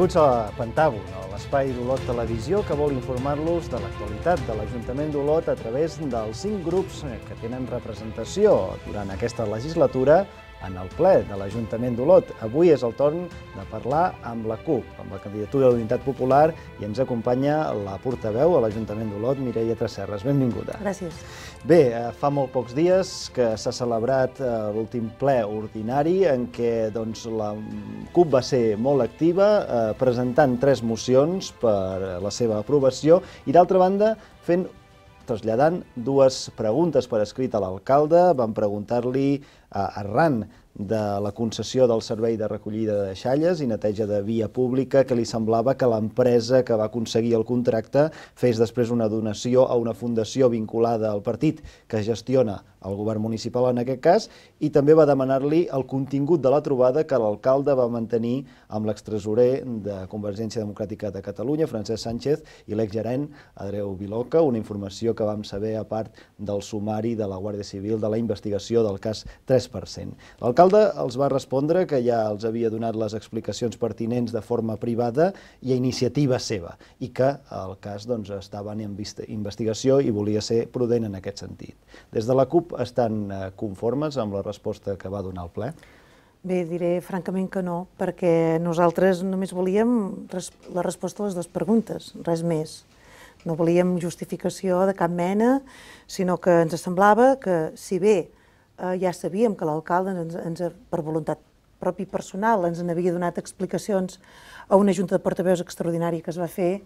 Benvinguts a Pentàgon, a l'espai d'Olot Televisió, que vol informar-los de l'actualitat de l'Ajuntament d'Olot a través dels cinc grups que tenen representació durant aquesta legislatura en el ple de l'Ajuntament d'Olot. Avui és el torn de parlar amb la CUP, amb la candidatura de l'Unitat Popular, i ens acompanya la portaveu a l'Ajuntament d'Olot, Mireia Tresserres. Benvinguda. Gràcies. Bé, eh, fa molt pocs dies que s'ha celebrat eh, l'últim ple ordinari en què doncs, la CUP va ser molt activa, eh, presentant tres mocions per la seva aprovació i, d'altra banda, fent traslladant dues preguntes per escrit a l'alcalde. Vam preguntar-li arran de la concessió del servei de recollida de deixalles i neteja de via pública que li semblava que l'empresa que va aconseguir el contracte fes després una donació a una fundació vinculada al partit que gestiona el govern municipal en aquest cas i també va demanar-li el contingut de la trobada que l'alcalde va mantenir amb l'extresorer de Convergència Democràtica de Catalunya, Francesc Sánchez, i l'exgerent Adreu Viloca, una informació que vam saber a part del sumari de la Guàrdia Civil de la investigació del cas 3%. L'alcalde els va respondre que ja els havia donat les explicacions pertinents de forma privada i a iniciativa seva, i que el cas doncs, estava en investigació i volia ser prudent en aquest sentit. Des de la CUP estan eh, conformes amb la resposta que va donar el ple? Bé, diré francament que no, perquè nosaltres només volíem res, la resposta a les dues preguntes, res més. No volíem justificació de cap mena, sinó que ens semblava que, si bé eh, ja sabíem que l'alcalde, ens, ens, per voluntat propi personal, ens n'havia donat explicacions a una junta de portaveus extraordinària que es va fer,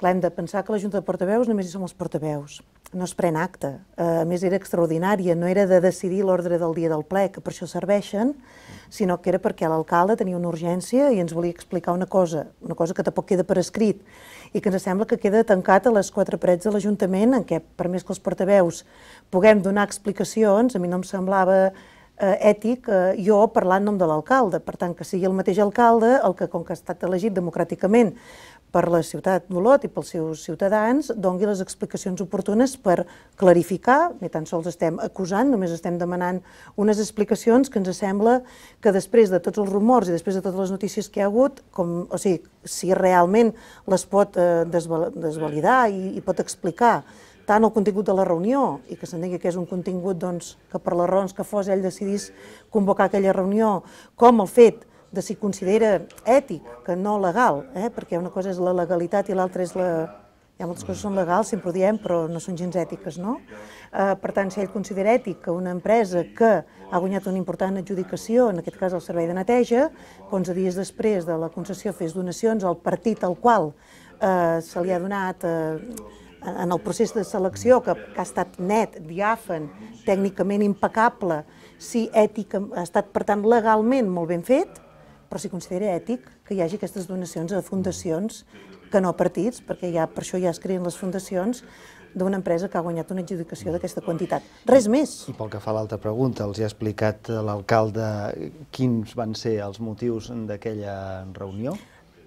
Clar, hem de pensar que la Junta de Portaveus només hi som els portaveus, no es pren acte. Eh, a més, era extraordinària, no era de decidir l'ordre del dia del ple, que per això serveixen, sinó que era perquè l'alcalde tenia una urgència i ens volia explicar una cosa, una cosa que tampoc queda per escrit i que ens sembla que queda tancat a les quatre parets de l'Ajuntament, en què, per més que els portaveus puguem donar explicacions, a mi no em semblava eh, ètic eh, jo parlar en nom de l'alcalde. Per tant, que sigui el mateix alcalde el que, com que ha estat elegit democràticament, per la ciutat d'Olot i pels seus ciutadans dongui les explicacions oportunes per clarificar, ni tan sols estem acusant, només estem demanant unes explicacions que ens sembla que després de tots els rumors i després de totes les notícies que hi ha hagut, com, o sigui, si realment les pot eh, desval desvalidar i, i pot explicar tant el contingut de la reunió i que s'entengui que és un contingut doncs, que per les raons que fos ell decidís convocar aquella reunió, com el fet de si considera ètic, que no legal, eh? perquè una cosa és la legalitat i l'altra és la... Hi ha moltes coses que són legals, sempre ho diem, però no són gens ètiques, no? Eh, per tant, si ell considera ètic que una empresa que ha guanyat una important adjudicació, en aquest cas el servei de neteja, 11 dies després de la concessió fes donacions al partit al qual eh, se li ha donat eh, en el procés de selecció, que, que ha estat net, diàfan, tècnicament impecable, si ètica, ha estat, per tant, legalment molt ben fet, però si considera ètic que hi hagi aquestes donacions a fundacions que no a partits, perquè ja per això ja es creen les fundacions d'una empresa que ha guanyat una adjudicació d'aquesta quantitat. Res més. I pel que fa a l'altra pregunta, els hi ha explicat l'alcalde quins van ser els motius d'aquella reunió?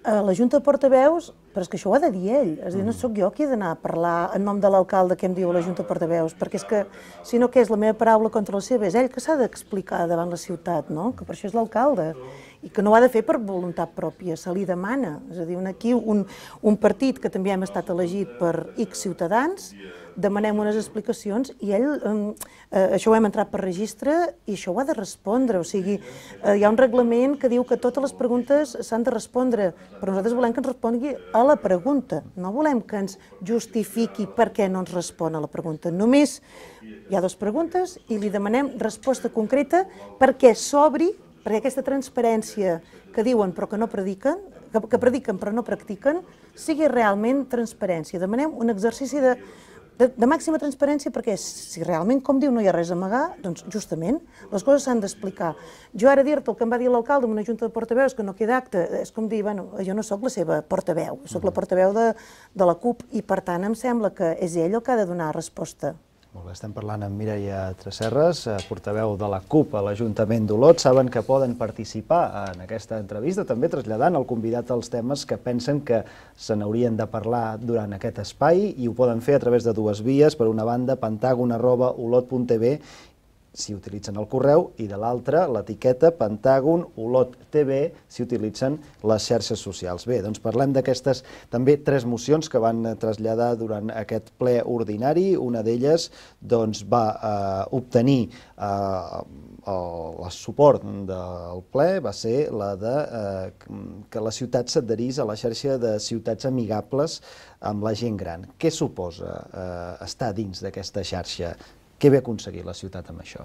A eh, la Junta de Portaveus però és que això ho ha de dir ell. És a dir, no mm. sóc jo qui he d'anar a parlar en nom de l'alcalde que em diu la Junta Portaveus, perquè és que, sinó que és la meva paraula contra la seva, és ell que s'ha d'explicar davant la ciutat, no? que per això és l'alcalde, i que no ho ha de fer per voluntat pròpia, se li demana. És a dir, aquí un, un partit que també hem estat elegit per X ciutadans, demanem unes explicacions i ell, eh, això ho hem entrat per registre i això ho ha de respondre, o sigui, eh, hi ha un reglament que diu que totes les preguntes s'han de respondre, però nosaltres volem que ens respongui a la pregunta, no volem que ens justifiqui per què no ens respon a la pregunta, només hi ha dues preguntes i li demanem resposta concreta perquè s'obri, perquè aquesta transparència que diuen però que no prediquen, que, que prediquen però no practiquen, sigui realment transparència. Demanem un exercici de, de, de màxima transparència perquè si realment, com diu, no hi ha res a amagar, doncs justament les coses s'han d'explicar. Jo ara dir-te el que em va dir l'alcalde en una junta de portaveus que no queda acte, és com dir, bueno, jo no sóc la seva portaveu, sóc la mm. portaveu de, de la CUP i per tant em sembla que és ell el que ha de donar resposta. Molt bé, estem parlant amb Mireia Tresserres, eh, portaveu de la CUP a l'Ajuntament d'Olot. Saben que poden participar en aquesta entrevista, també traslladant al convidat els temes que pensen que se n'haurien de parlar durant aquest espai i ho poden fer a través de dues vies. Per una banda, pentagon.olot.tv si utilitzen el correu, i de l'altra, l'etiqueta Pentàgon, Olot TV, si utilitzen les xarxes socials. Bé, doncs parlem d'aquestes també tres mocions que van traslladar durant aquest ple ordinari. Una d'elles doncs, va eh, obtenir eh, el, el suport del ple, va ser la de eh, que la ciutat s'adherís a la xarxa de ciutats amigables amb la gent gran. Què suposa eh, estar dins d'aquesta xarxa? Què ve a aconseguir la ciutat amb això?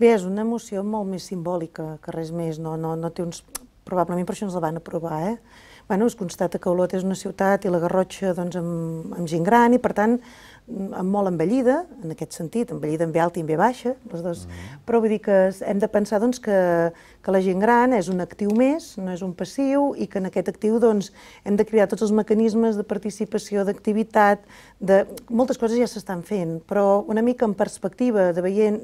Bé, és una emoció molt més simbòlica que res més, no, no, no té uns... probablement per això ens la van aprovar, eh? Bueno, es constata que Olot és una ciutat i la Garrotxa doncs, amb, amb gent gran i per tant Mm, molt envellida, en aquest sentit, envellida en B alta i en B baixa, les dues, mm. però vull dir que hem de pensar doncs, que, que la gent gran és un actiu més, no és un passiu, i que en aquest actiu doncs, hem de crear tots els mecanismes de participació, d'activitat, de... moltes coses ja s'estan fent, però una mica en perspectiva, de veient,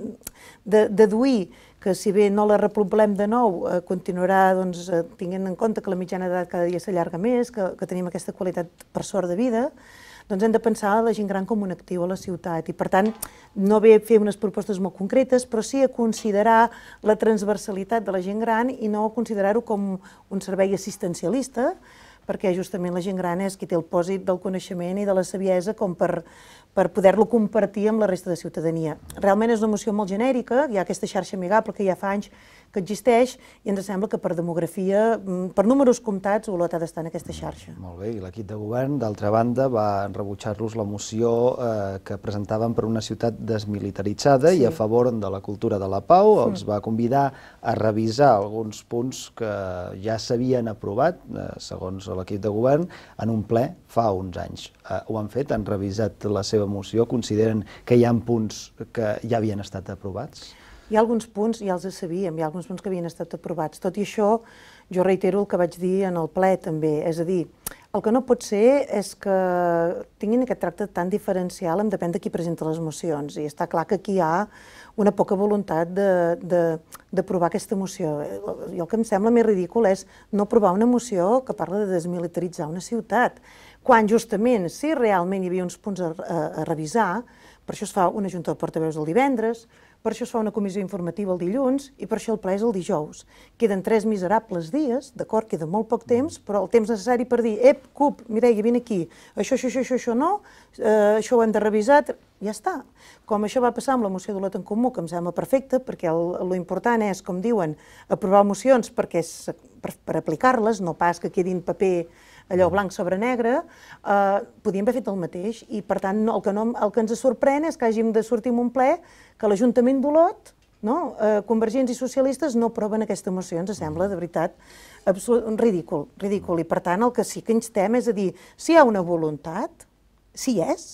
de, deduir que si bé no la repoblem de nou, eh, continuarà doncs, eh, tinguent en compte que la mitjana d'edat cada dia s'allarga més, que, que tenim aquesta qualitat per sort de vida, doncs hem de pensar a la gent gran com un actiu a la ciutat i, per tant, no ve fer unes propostes molt concretes, però sí a considerar la transversalitat de la gent gran i no considerar-ho com un servei assistencialista, perquè justament la gent gran és qui té el pòsit del coneixement i de la saviesa com per, per poder-lo compartir amb la resta de ciutadania. Realment és una moció molt genèrica, hi ha aquesta xarxa amigable que ja fa anys que existeix i ens sembla que per demografia, mm, per números comptats, Olot ha d'estar en aquesta xarxa. Molt bé, i l'equip de govern, d'altra banda, va rebutjar-los la moció eh, que presentaven per una ciutat desmilitaritzada sí. i a favor de la cultura de la pau. Sí. Els va convidar a revisar alguns punts que ja s'havien aprovat, eh, segons l'equip de govern, en un ple fa uns anys. Eh, ho han fet, han revisat la seva moció, consideren que hi ha punts que ja havien estat aprovats? Hi ha alguns punts, ja els sabíem, hi ha alguns punts que havien estat aprovats. Tot i això, jo reitero el que vaig dir en el ple també, és a dir, el que no pot ser és que tinguin aquest tracte tan diferencial en depèn de qui presenta les mocions. I està clar que aquí hi ha una poca voluntat d'aprovar aquesta moció. I el que em sembla més ridícul és no aprovar una moció que parla de desmilitaritzar una ciutat, quan justament, si realment hi havia uns punts a, a, a revisar, per això es fa una junta de portaveus el divendres, per això es fa una comissió informativa el dilluns i per això el ple és el dijous. Queden tres miserables dies, d'acord, queda molt poc temps, però el temps necessari per dir, ep, CUP, Mireia, vine aquí, això, això, això, això, això no, eh, això ho hem de revisar, ja està. Com això va passar amb la moció d'Olot en Comú, que em sembla perfecte, perquè el, el, el important és, com diuen, aprovar mocions perquè és, per, per aplicar-les, no pas que quedin paper allò blanc sobre negre, eh, podíem haver fet el mateix i, per tant, no, el, que no, el que ens sorprèn és que hàgim de sortir amb un ple que l'Ajuntament d'Olot, no? eh, convergents i socialistes no proven aquesta moció, ens sembla, de veritat, absolut, ridícul, ridícul. I, per tant, el que sí que ens tem és a dir, si hi ha una voluntat, si hi és,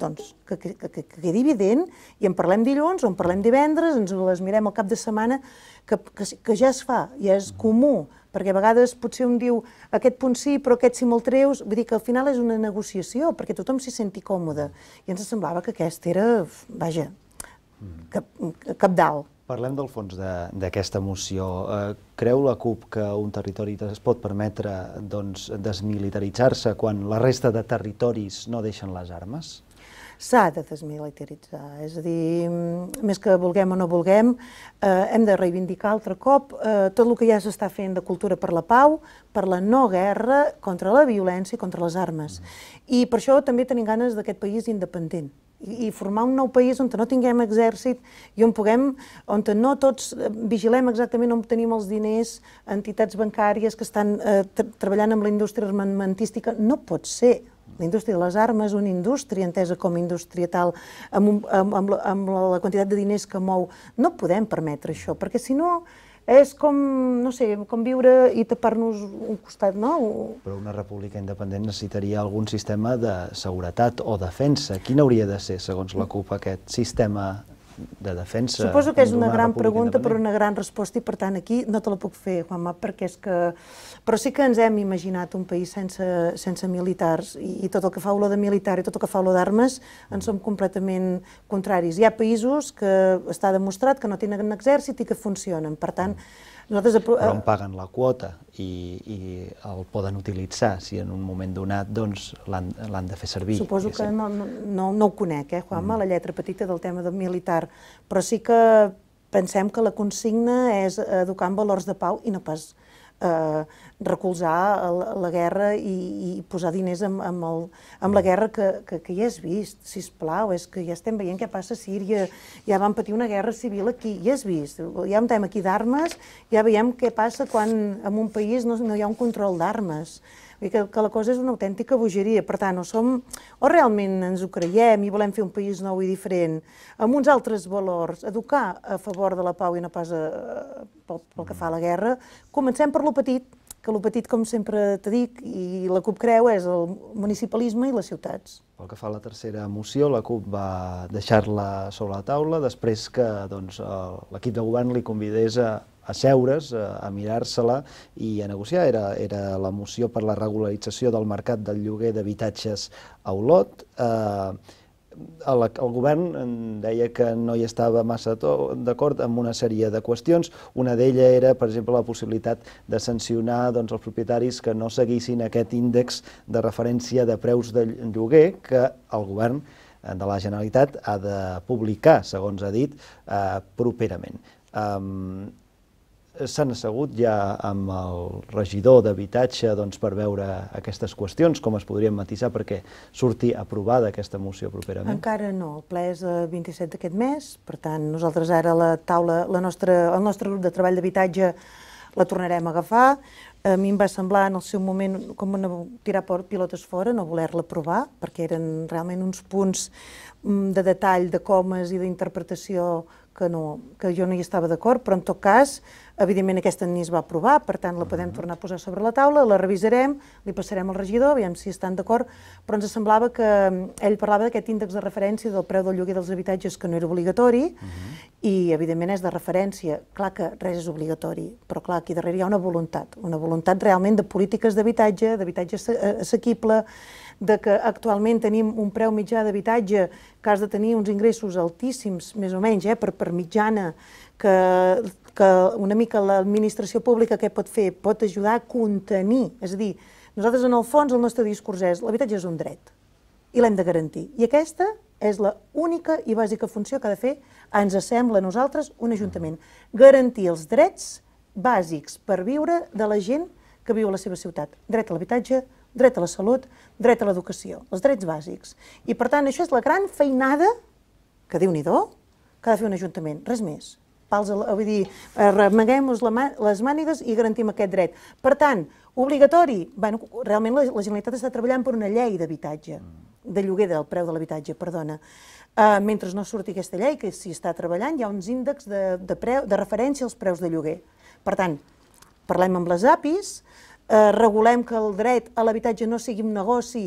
doncs, que, que, que, que quedi evident i en parlem dilluns o en parlem divendres, ens les mirem al cap de setmana, que, que, que ja es fa, ja és comú perquè a vegades potser un diu aquest punt sí, però aquest si molt treus, vull dir que al final és una negociació, perquè tothom s'hi senti còmode. I ens semblava que aquest era, vaja, mm. cap, cap dalt. Parlem del fons d'aquesta de, moció. Eh, creu la CUP que un territori es pot permetre doncs, desmilitaritzar-se quan la resta de territoris no deixen les armes? s'ha de desmilitaritzar. És a dir, mm, més que vulguem o no vulguem, eh, hem de reivindicar altre cop eh, tot el que ja s'està fent de cultura per la pau, per la no guerra, contra la violència i contra les armes. I per això també tenim ganes d'aquest país independent i formar un nou país on no tinguem exèrcit i on puguem, on no tots eh, vigilem exactament on tenim els diners, entitats bancàries que estan eh, treballant amb la indústria armamentística, no pot ser. La indústria de les armes, una indústria entesa com a indústria tal, amb, un, amb, amb, amb la quantitat de diners que mou, no podem permetre això, perquè si no és com, no sé, com viure i tapar-nos un costat, no? Però una república independent necessitaria algun sistema de seguretat o defensa. Quin hauria de ser, segons la CUP, aquest sistema de defensa... Suposo que és una, una gran pregunta, però una gran resposta, i per tant aquí no te la puc fer, Juanma, perquè és que però sí que ens hem imaginat un país sense, sense militars i, i tot el que fa olor de militar i tot el que fa olor d'armes en som completament contraris. Hi ha països que està demostrat que no tenen exèrcit i que funcionen. Per tant, nosaltres... Però en eh, paguen la quota i, i el poden utilitzar si en un moment donat doncs, l'han de fer servir. Suposo que no, no, no ho conec, eh, Juanma, mm. la lletra petita del tema del militar, però sí que pensem que la consigna és educar en valors de pau i no pas eh, recolzar la, guerra i, i posar diners amb, amb, el, amb la guerra que, que, que ja has vist, si plau, és que ja estem veient què passa a Síria, ja van patir una guerra civil aquí, ja has vist, ja ha un tema aquí d'armes, ja veiem què passa quan en un país no, no hi ha un control d'armes que, que la cosa és una autèntica bogeria. Per tant, o, som, o realment ens ho creiem i volem fer un país nou i diferent, amb uns altres valors, educar a favor de la pau i no pas a, eh, a, pel, pel que fa a la guerra, comencem per lo petit, que lo petit, com sempre te dic, i la CUP creu, és el municipalisme i les ciutats. Pel que fa a la tercera moció, la CUP va deixar-la sobre la taula després que doncs, l'equip de govern li convidés a, a seure's, a, a mirar-se-la i a negociar. Era, era la moció per la regularització del mercat del lloguer d'habitatges a Olot. Eh, el, el govern deia que no hi estava massa d'acord amb una sèrie de qüestions. Una d'elles era, per exemple, la possibilitat de sancionar doncs, els propietaris que no seguissin aquest índex de referència de preus de lloguer que el govern eh, de la Generalitat ha de publicar, segons ha dit, eh, properament. Um, s'han assegut ja amb el regidor d'habitatge doncs, per veure aquestes qüestions, com es podrien matisar perquè surti aprovada aquesta moció properament? Encara no, el ple és el 27 d'aquest mes, per tant nosaltres ara la taula, la nostra, el nostre grup de treball d'habitatge la tornarem a agafar. A mi em va semblar en el seu moment com una tirar per pilotes fora, no voler-la provar, perquè eren realment uns punts mm, de detall de comes i d'interpretació que, no, que jo no hi estava d'acord, però en tot cas, evidentment aquesta ni es va aprovar, per tant la podem mhm. tornar a posar sobre la taula, la revisarem, li passarem al regidor, aviam si estan d'acord, però ens semblava que mm, ell parlava d'aquest índex de referència del preu del lloguer dels habitatges que no era obligatori uh mhm. -huh. i evidentment és de referència, clar que res és obligatori, però clar, aquí darrere hi ha una voluntat, una voluntat realment de polítiques d'habitatge, d'habitatge eh, assequible, de que actualment tenim un preu mitjà d'habitatge que has de tenir uns ingressos altíssims, més o menys, eh, per, per mitjana, que, que una mica l'administració pública què pot fer? Pot ajudar a contenir, és a dir, nosaltres en el fons el nostre discurs és l'habitatge és un dret i l'hem de garantir. I aquesta és la única i bàsica funció que ha de fer, ens sembla a nosaltres, un ajuntament. Garantir els drets bàsics per viure de la gent que viu a la seva ciutat. Dret a l'habitatge, dret a la salut, dret a l'educació, els drets bàsics. I per tant, això és la gran feinada que diu nhi que ha de fer un ajuntament, res més. Pals a, vull dir, remeguem-nos les mànigues i garantim aquest dret. Per tant, obligatori, bueno, realment la, la Generalitat està treballant per una llei d'habitatge, de lloguer del preu de l'habitatge, perdona. Uh, mentre no surti aquesta llei, que s'hi està treballant, hi ha uns índexs de, de, preu, de referència als preus de lloguer. Per tant, parlem amb les APIs, eh, regulem que el dret a l'habitatge no sigui un negoci,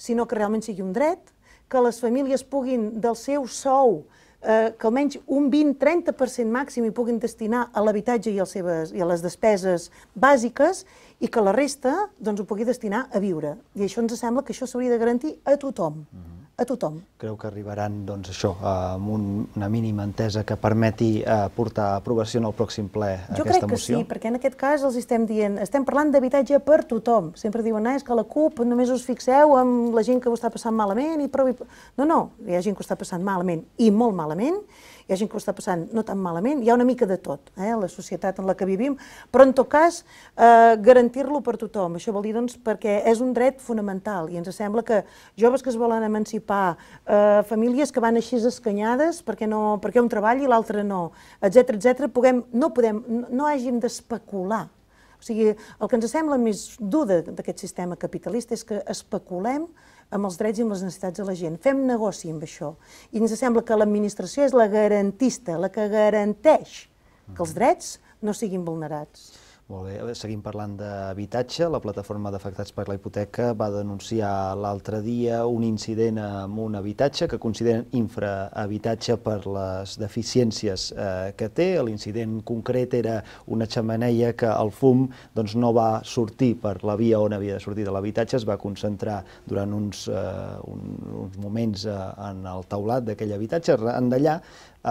sinó que realment sigui un dret, que les famílies puguin del seu sou eh, que almenys un 20-30% màxim hi puguin destinar a l'habitatge i, a les seves, i a les despeses bàsiques i que la resta doncs, ho pugui destinar a viure. I això ens sembla que això s'hauria de garantir a tothom. Mm -hmm a tothom. Creu que arribaran, doncs, això, amb un, una mínima entesa que permeti eh, portar a aprovació en el pròxim ple jo aquesta moció? Jo crec que moció? sí, perquè en aquest cas els estem dient, estem parlant d'habitatge per tothom. Sempre diuen, ah, és que la CUP només us fixeu amb la gent que ho està passant malament i prou... No, no, hi ha gent que ho està passant malament i molt malament, hi ha gent que ho està passant no tan malament, hi ha una mica de tot, eh, la societat en la que vivim, però en tot cas eh, garantir-lo per tothom, això vol dir doncs perquè és un dret fonamental i ens sembla que joves que es volen emancipar, eh, famílies que van així escanyades perquè, no, perquè un treball i l'altre no, etc etc, puguem, no podem, no, no hàgim d'especular o sigui, el que ens sembla més dur d'aquest sistema capitalista és que especulem eh, amb els drets i amb les necessitats de la gent. Fem negoci amb això. I ens sembla que l'administració és la garantista, la que garanteix que els drets no siguin vulnerats. Molt bé, eh, seguim parlant d'habitatge. La plataforma d'afectats per la hipoteca va denunciar l'altre dia un incident amb un habitatge que consideren infrahabitatge per les deficiències eh, que té. L'incident concret era una xamaneia que el fum doncs, no va sortir per la via on havia de sortir de l'habitatge, es va concentrar durant uns, eh, un, uns moments eh, en el taulat d'aquell habitatge. D'allà Eh,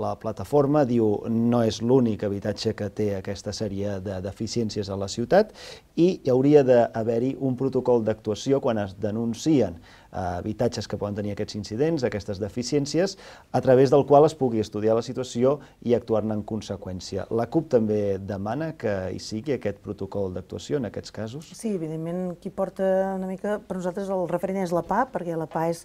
la plataforma diu no és l'únic habitatge que té aquesta sèrie de deficiències a la ciutat i hi hauria d'haver-hi un protocol d'actuació quan es denuncien eh, habitatges que poden tenir aquests incidents, aquestes deficiències, a través del qual es pugui estudiar la situació i actuar-ne en conseqüència. La CUP també demana que hi sigui aquest protocol d'actuació en aquests casos? Sí, evidentment, qui porta una mica... Per nosaltres el referent és la PA, perquè la PA és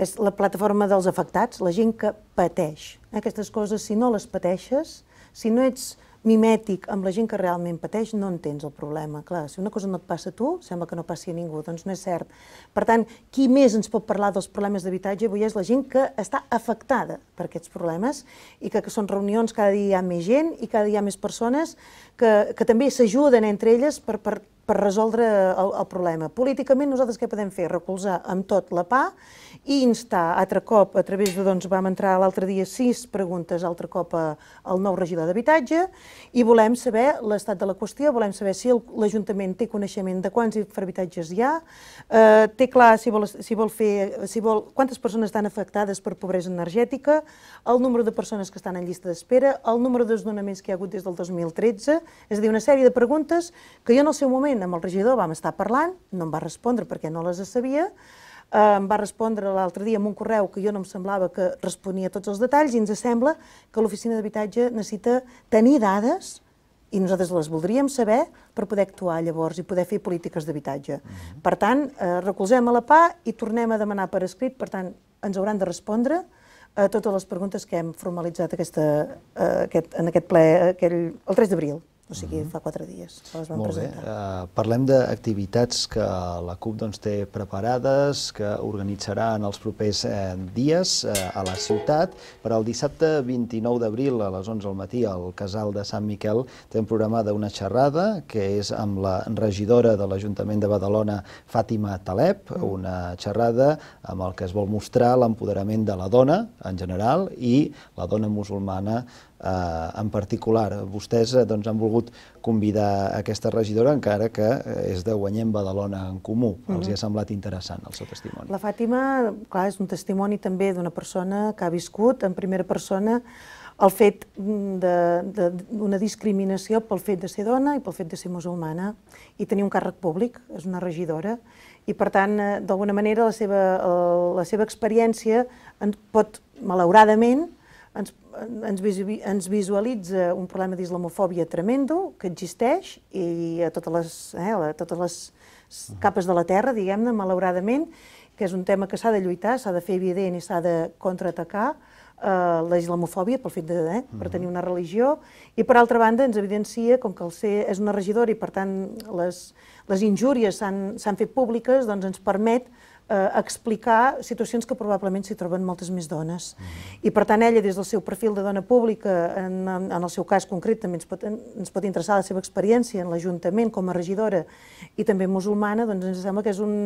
és la plataforma dels afectats, la gent que pateix. Eh, aquestes coses, si no les pateixes, si no ets mimètic amb la gent que realment pateix, no entens el problema. Clar, si una cosa no et passa a tu, sembla que no passi a ningú, doncs no és cert. Per tant, qui més ens pot parlar dels problemes d'habitatge avui és la gent que està afectada per aquests problemes i que, que són reunions, cada dia hi ha més gent i cada dia hi ha més persones que, que també s'ajuden entre elles per, per per resoldre el, el problema. Políticament nosaltres què podem fer? Recolzar amb tot la PA i instar altre cop a través de, doncs, vam entrar l'altre dia sis preguntes altre cop a, al nou regidor d'habitatge i volem saber l'estat de la qüestió, volem saber si l'Ajuntament té coneixement de quants habitatges hi ha, eh, té clar si vol, si vol fer, si vol, quantes persones estan afectades per pobresa energètica, el número de persones que estan en llista d'espera, el número de desnonaments que hi ha hagut des del 2013, és a dir, una sèrie de preguntes que jo en el seu moment moment amb el regidor vam estar parlant, no em va respondre perquè no les sabia, eh, em va respondre l'altre dia amb un correu que jo no em semblava que responia tots els detalls i ens sembla que l'oficina d'habitatge necessita tenir dades i nosaltres les voldríem saber per poder actuar llavors i poder fer polítiques d'habitatge. Uh mhm. -huh. Per tant, eh, recolzem a la PA i tornem a demanar per escrit, per tant, ens hauran de respondre a eh, totes les preguntes que hem formalitzat aquesta, eh, aquest, en aquest ple aquell, el 3 d'abril o sigui, mm -hmm. fa quatre dies les van Molt presentar. Bé. Uh, eh, parlem d'activitats que la CUP doncs, té preparades, que organitzarà en els propers eh, dies eh, a la ciutat. Per al dissabte 29 d'abril a les 11 del matí al Casal de Sant Miquel té programada una xerrada que és amb la regidora de l'Ajuntament de Badalona, Fàtima Taleb, mm una xerrada amb el que es vol mostrar l'empoderament de la dona en general i la dona musulmana Eh, en particular. Vostès eh, doncs, han volgut convidar aquesta regidora, encara que eh, és de Guanyem Badalona en Comú. Mm -hmm. Els hi mhm. ha semblat interessant el seu testimoni. La Fàtima, clar, és un testimoni també d'una persona que ha viscut en primera persona el fet d'una discriminació pel fet de ser dona i pel fet de ser musulmana i tenir un càrrec públic, és una regidora, i per tant, d'alguna manera, la seva, la seva experiència pot, malauradament, ens, ens, ens visualitza un problema d'islamofòbia tremendo que existeix i a totes les, eh, a totes les capes de la Terra, diguem-ne, malauradament, que és un tema que s'ha de lluitar, s'ha de fer evident i s'ha de contraatacar eh, la islamofòbia pel fet de, eh, per mhm. tenir una religió, i per altra banda ens evidencia, com que el ser és una regidora i per tant les, les injúries s'han fet públiques, doncs ens permet eh, explicar situacions que probablement s'hi troben moltes més dones. Mm. I per tant ella, des del seu perfil de dona pública, en, en, en el seu cas concret també ens pot, ens pot interessar la seva experiència en l'Ajuntament com a regidora i també musulmana, doncs ens sembla que és un,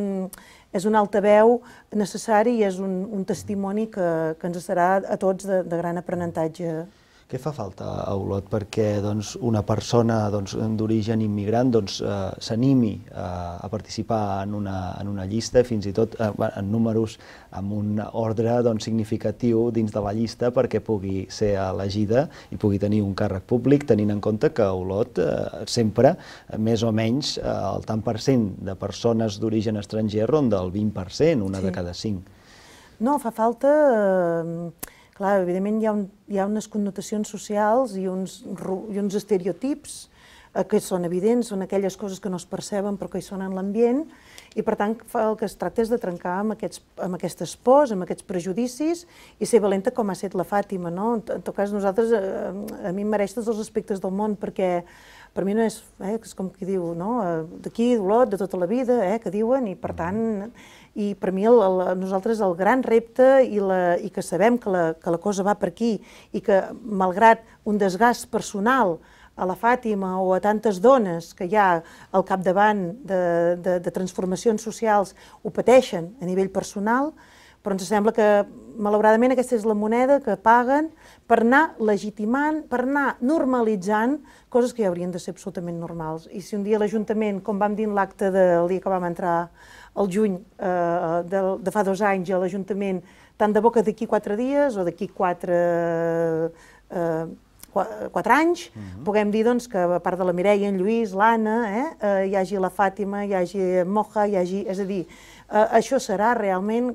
és un altaveu necessari i és un, un testimoni que, que ens serà a tots de, de gran aprenentatge què fa falta a Olot perquè doncs, una persona doncs, d'origen doncs, immigrant doncs, eh, s'animi eh, a participar en una, en una llista, fins i tot eh, en números amb un ordre doncs, significatiu dins de la llista perquè pugui ser elegida i pugui tenir un càrrec públic, tenint en compte que a Olot eh, sempre, eh, més o menys, eh, el tant per cent de persones d'origen estranger ronda el 20%, una sí. de cada cinc. No, fa falta... Eh Clar, evidentment hi ha, un, hi ha unes connotacions socials i uns, i uns estereotips eh, que són evidents, són aquelles coses que no es perceben però que hi són en l'ambient, i per tant el que es tracta és de trencar amb, aquests, amb aquestes pors, amb aquests prejudicis i ser valenta com ha estat la Fàtima. No? En, en tot cas, nosaltres, a, eh, a mi em mereix tots els aspectes del món perquè per mi no és, eh, és com qui diu, no? Eh, d'aquí, d'Olot, de tota la vida, eh, que diuen, i per mm-hmm. tant, i per mi el, el, nosaltres el gran repte i, la, i que sabem que la, que la cosa va per aquí i que malgrat un desgast personal a la Fàtima o a tantes dones que hi ha al capdavant de, de, de transformacions socials ho pateixen a nivell personal, però ens sembla que malauradament aquesta és la moneda que paguen per anar legitimant, per anar normalitzant coses que ja haurien de ser absolutament normals. I si un dia l'Ajuntament, com vam dir en l'acte del dia que vam entrar el juny eh, de, de fa dos anys a l'Ajuntament, tant de boca d'aquí quatre dies o d'aquí quatre, eh, quatre anys, uh mhm. -huh. puguem dir doncs, que a part de la Mireia, en Lluís, l'Anna, eh, eh, hi hagi la Fàtima, hi hagi Moja, hi hagi... És a dir, eh, això serà realment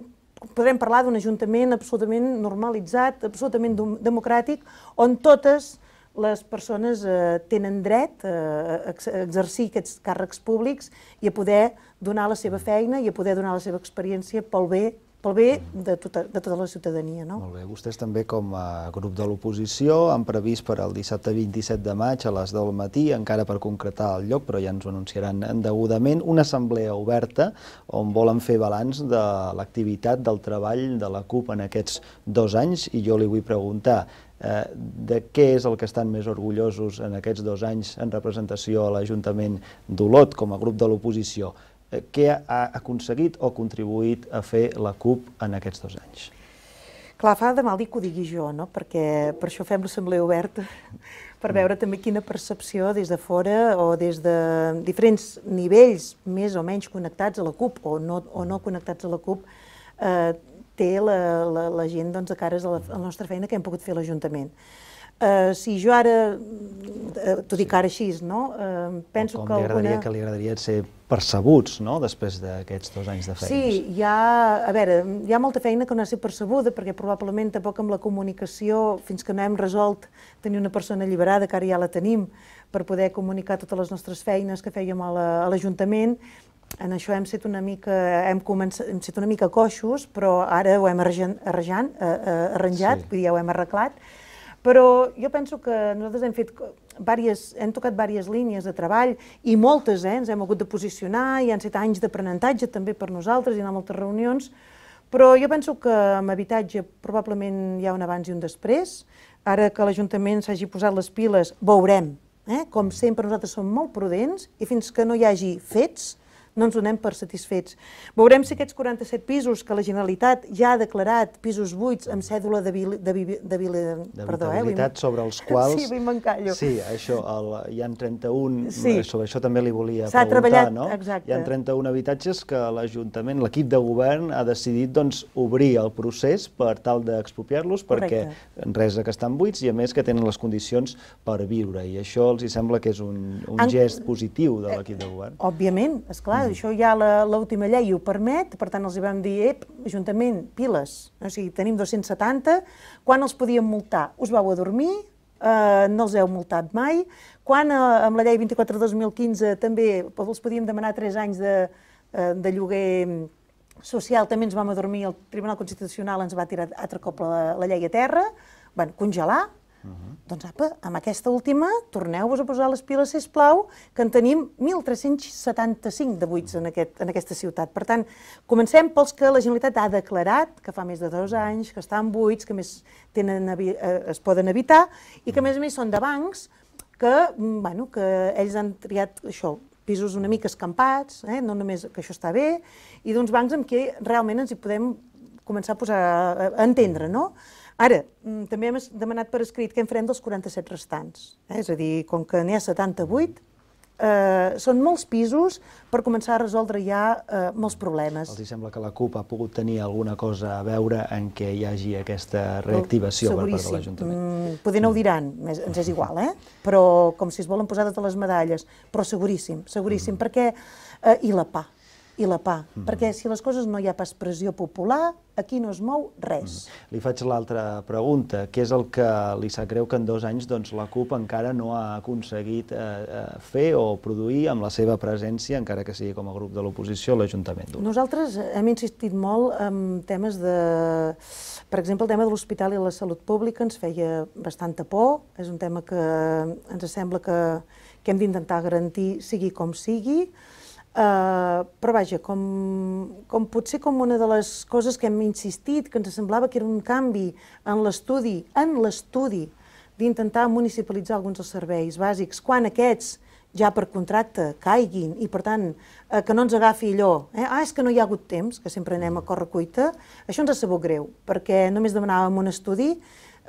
podrem parlar d'un ajuntament absolutament normalitzat, absolutament democràtic, on totes les persones eh, tenen dret eh, a exercir aquests càrrecs públics i a poder donar la seva feina i a poder donar la seva experiència pel bé pel bé de tota, de tota la ciutadania. No? Molt bé. Vostès també, com a grup de l'oposició, han previst per al dissabte 27 de maig a les 10 del matí, encara per concretar el lloc, però ja ens ho anunciaran degudament, una assemblea oberta on volen fer balanç de l'activitat del treball de la CUP en aquests dos anys, i jo li vull preguntar, eh, de què és el que estan més orgullosos en aquests dos anys en representació a l'Ajuntament d'Olot com a grup de l'oposició? Eh, què ha aconseguit o contribuït a fer la CUP en aquests dos anys? Clar, fa de mal dir que ho digui jo, no? perquè per això fem l'assemblea oberta, per veure mm. també quina percepció des de fora o des de diferents nivells més o menys connectats a la CUP o no, o no mm. connectats a la CUP eh, té la, la, la gent doncs, de cares a la, a la nostra feina que hem pogut fer l'Ajuntament. Uh, si jo ara, uh, t'ho dic sí. ara així, no? Uh, penso com que alguna... Com li agradaria que li agradaria ser percebuts, no?, després d'aquests dos anys de feina. Sí, hi ha, a veure, hi ha molta feina que no ha sigut percebuda, perquè probablement tampoc amb la comunicació, fins que no hem resolt tenir una persona alliberada, que ara ja la tenim, per poder comunicar totes les nostres feines que fèiem a l'Ajuntament, la, en això hem set una mica, hem començat, hem set una mica coixos, però ara ho hem arrejant, arrejant, eh, eh, arranjat, sí. vull dir, ja ho hem arreglat, però jo penso que nosaltres hem fet vàries, hem tocat diverses línies de treball i moltes, eh, ens hem hagut de posicionar i han set anys d'aprenentatge també per nosaltres i anar a moltes reunions, però jo penso que amb habitatge probablement hi ha un abans i un després. Ara que l'Ajuntament s'hagi posat les piles, veurem. Eh? Com sempre, nosaltres som molt prudents i fins que no hi hagi fets, no ens donem per satisfets. Veurem si aquests 47 pisos que la Generalitat ja ha declarat pisos buits amb cèdula de, vitalitat de, de, perdó, eh, sobre els quals... Sí, avui m'encallo. Sí, això, el, hi han 31, sí. Eh, sobre això també li volia preguntar, treballat, no? Exacte. Hi han 31 habitatges que l'Ajuntament, l'equip de govern, ha decidit doncs, obrir el procés per tal d'expropiar-los, perquè res que estan buits i a més que tenen les condicions per viure. I això els hi sembla que és un, un en... gest positiu de l'equip de govern. Òbviament, és clar clar, mm. això ja l'última llei ho permet, per tant els hi vam dir, ep, Ajuntament, piles, o sigui, tenim 270, quan els podíem multar? Us vau a dormir? Eh, no els heu multat mai? Quan eh, amb la llei 24-2015 també els podíem demanar 3 anys de, eh, de lloguer social, també ens vam adormir, el Tribunal Constitucional ens va tirar altre cop la, la llei a terra, van congelar, Mhm. Doncs apa, amb aquesta última, torneu-vos a posar les piles, sisplau, que en tenim 1.375 de buits en, aquest, en aquesta ciutat. Per tant, comencem pels que la Generalitat ha declarat, que fa més de dos anys, que estan buits, que més tenen, eh, es poden evitar, i que a mhm. més a més són de bancs que, mm, bueno, que ells han triat això, pisos una mica escampats, eh? no només que això està bé, i d'uns bancs amb què realment ens hi podem començar a, posar, a entendre, no? Ara, mm, també hem demanat per escrit què en farem dels 47 restants. Eh? És a dir, com que n'hi ha 78, eh, són molts pisos per començar a resoldre ja eh, molts problemes. Els sembla que la CUP ha pogut tenir alguna cosa a veure en què hi hagi aquesta oh, reactivació per part de l'Ajuntament? Mm, poder no ho diran, ens és igual, eh? però com si es volen posar totes les medalles, però seguríssim, seguríssim, mm. perquè... Eh, I la PA, i la pa, mm -hmm. perquè si les coses no hi ha pas pressió popular, aquí no es mou res. Mm. Li faig l'altra pregunta, què és el que li sap greu que en dos anys doncs, la CUP encara no ha aconseguit eh, eh fer o produir amb la seva presència, encara que sigui com a grup de l'oposició, l'Ajuntament Nosaltres hem insistit molt en temes de... Per exemple, el tema de l'hospital i la salut pública ens feia bastanta por, és un tema que ens sembla que, que hem d'intentar garantir sigui com sigui, Uh, però vaja, com, com potser com una de les coses que hem insistit, que ens semblava que era un canvi en l'estudi, en l'estudi, d'intentar municipalitzar alguns dels serveis bàsics, quan aquests ja per contracte caiguin i, per tant, eh, que no ens agafi allò, eh? ah, és que no hi ha hagut temps, que sempre anem a córrer cuita, això ens ha sabut greu, perquè només demanàvem un estudi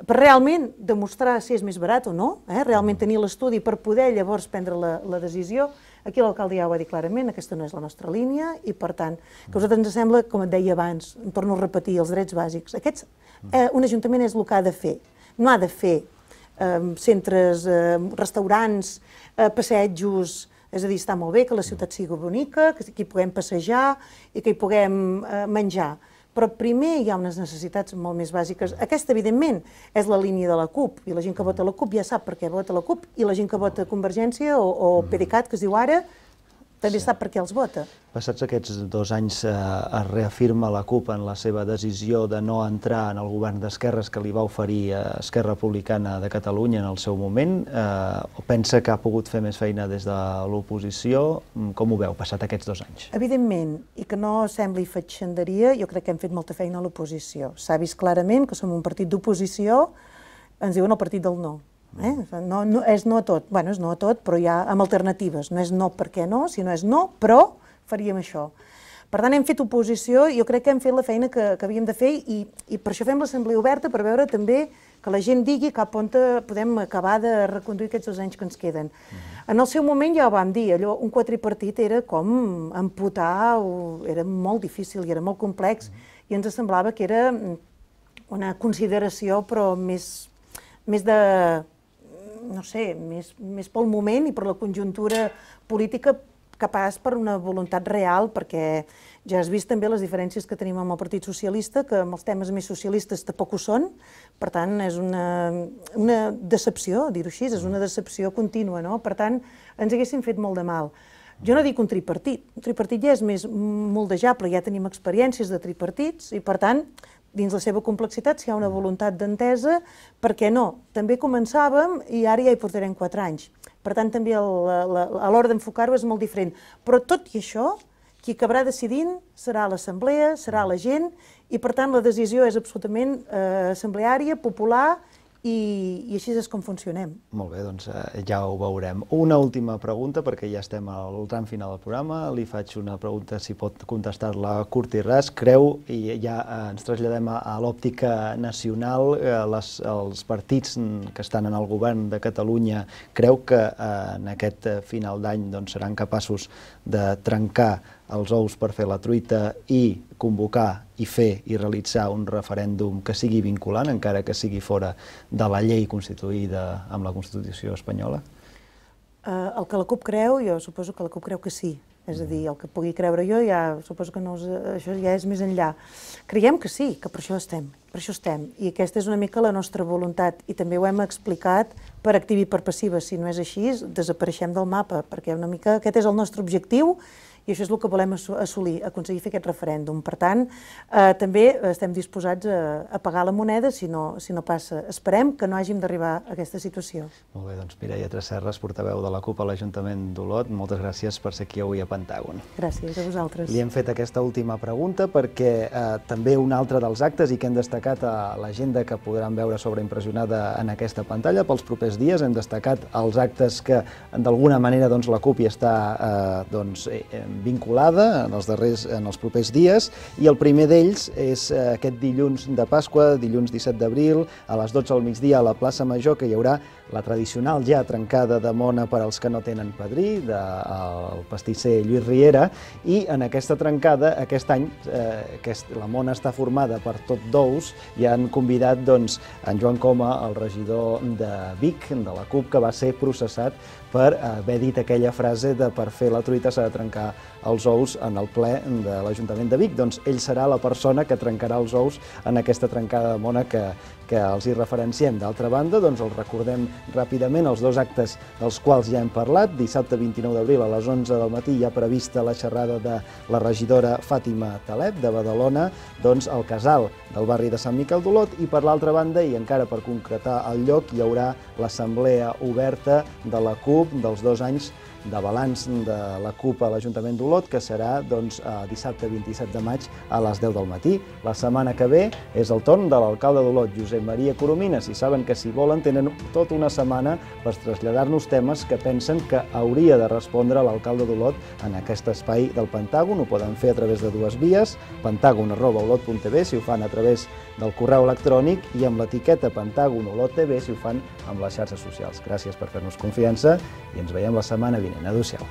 per realment demostrar si és més barat o no, eh? realment tenir l'estudi per poder llavors prendre la, la decisió, Aquí l'alcaldia ja ho ha dit clarament, aquesta no és la nostra línia i, per tant, que a nosaltres ens sembla, com et deia abans, em torno a repetir, els drets bàsics. Aquests, eh, un ajuntament és el que ha de fer. No ha de fer eh, centres, eh, restaurants, eh, passejos, és a dir, està molt bé que la ciutat sigui bonica, que hi puguem passejar i que hi puguem eh, menjar, però primer hi ha unes necessitats molt més bàsiques. Aquesta, evidentment, és la línia de la CUP, i la gent que vota la CUP ja sap per què vota la CUP, i la gent que vota Convergència o, o mm. PDeCAT, que es diu ara, també sí. sap per què els vota. Passats aquests dos anys eh, es reafirma la CUP en la seva decisió de no entrar en el govern d'Esquerres que li va oferir eh, Esquerra Republicana de Catalunya en el seu moment. Eh, pensa que ha pogut fer més feina des de l'oposició? Mm, com ho veu, passat aquests dos anys? Evidentment, i que no sembli fatxanderia, jo crec que hem fet molta feina a l'oposició. S'ha vist clarament que som un partit d'oposició, ens diuen el partit del no Eh? No, no, és no a tot, bueno, és no a tot, però ja amb alternatives. No és no perquè no, sinó és no, però faríem això. Per tant, hem fet oposició, i jo crec que hem fet la feina que, que havíem de fer i, i per això fem l'assemblea oberta, per veure també que la gent digui cap on podem acabar de reconduir aquests dos anys que ens queden. Uh mhm. -huh. En el seu moment ja ho vam dir, allò, un quadripartit era com amputar, o, era molt difícil i era molt complex, uh mhm. -huh. i ens semblava que era una consideració, però més, més de no sé, més, més pel moment i per la conjuntura política que pas per una voluntat real, perquè ja has vist també les diferències que tenim amb el Partit Socialista, que amb els temes més socialistes tampoc ho són, per tant, és una, una decepció, dir-ho així, és una mm. decepció contínua, no? Per tant, ens haguessin fet molt de mal. Jo no dic un tripartit, un tripartit ja és més moldejable, ja tenim experiències de tripartits i per tant dins la seva complexitat, si hi ha una mm. voluntat d'entesa, per què no? També començàvem i ara ja hi portarem quatre anys. Per tant, també a l'hora d'enfocar-ho és molt diferent. Però tot i això, qui acabarà decidint serà l'assemblea, serà la gent, i per tant la decisió és absolutament eh, assembleària, popular i, i així és com funcionem. Molt bé, doncs eh, ja ho veurem. Una última pregunta, perquè ja estem al tram final del programa. Li faig una pregunta, si pot contestar-la curt i ras. Creu, i ja eh, ens traslladem a, a l'òptica nacional, eh, les, els partits que estan en el govern de Catalunya, creu que en aquest final d'any doncs, seran capaços de trencar els ous per fer la truita i convocar i fer i realitzar un referèndum que sigui vinculant, encara que sigui fora de la llei constituïda amb la Constitució espanyola? Uh, el que la CUP creu, jo suposo que la CUP creu que sí. És a mm. dir, el que pugui creure jo, ja suposo que no, això ja és més enllà. Creiem que sí, que per això estem, per això estem. I aquesta és una mica la nostra voluntat. I també ho hem explicat per activa i per passiva. Si no és així, desapareixem del mapa, perquè una mica aquest és el nostre objectiu i això és el que volem assolir, aconseguir fer aquest referèndum. Per tant, eh, també estem disposats a, a pagar la moneda si no, si no passa. Esperem que no hàgim d'arribar a aquesta situació. Molt bé, doncs Mireia Tresserres, portaveu de la CUP a l'Ajuntament d'Olot, moltes gràcies per ser aquí avui a Pentàgon. Gràcies a vosaltres. Li hem fet aquesta última pregunta perquè eh, també un altre dels actes i que hem destacat a l'agenda que podran veure sobreimpressionada en aquesta pantalla pels propers dies, hem destacat els actes que d'alguna manera doncs, la CUP hi està eh, doncs, eh, vinculada en els, darrers, en els propers dies i el primer d'ells és eh, aquest dilluns de Pasqua, dilluns 17 d'abril, a les 12 al migdia a la plaça Major, que hi haurà la tradicional ja trencada de mona per als que no tenen padrí, del de, pastisser Lluís Riera, i en aquesta trencada, aquest any, eh, aquest, la mona està formada per tot d'ous, i han convidat doncs, en Joan Coma, el regidor de Vic, de la CUP, que va ser processat per haver dit aquella frase de per fer la truita s'ha de trencar els ous en el ple de l'Ajuntament de Vic. Doncs ell serà la persona que trencarà els ous en aquesta trencada de mona que, que els hi referenciem. D'altra banda, doncs els recordem ràpidament els dos actes dels quals ja hem parlat. Dissabte 29 d'abril a les 11 del matí hi ha prevista la xerrada de la regidora Fàtima Taleb de Badalona, doncs al casal del barri de Sant Miquel d'Olot i per l'altra banda, i encara per concretar el lloc, hi haurà l'assemblea oberta de la CUP dels dos anys de balanç de la CUP a l'Ajuntament d'Olot, que serà doncs, dissabte 27 de maig a les 10 del matí. La setmana que ve és el torn de l'alcalde d'Olot, Josep Maria Coromines, i saben que si volen tenen tota una setmana per traslladar-nos temes que pensen que hauria de respondre l'alcalde d'Olot en aquest espai del Pentàgon. Ho poden fer a través de dues vies, pentagon.olot.tv, si ho fan a través del correu electrònic, i amb l'etiqueta Pentàgon Olot TV, si ho fan amb les xarxes socials. Gràcies per fer-nos confiança i ens veiem la setmana vinent Irene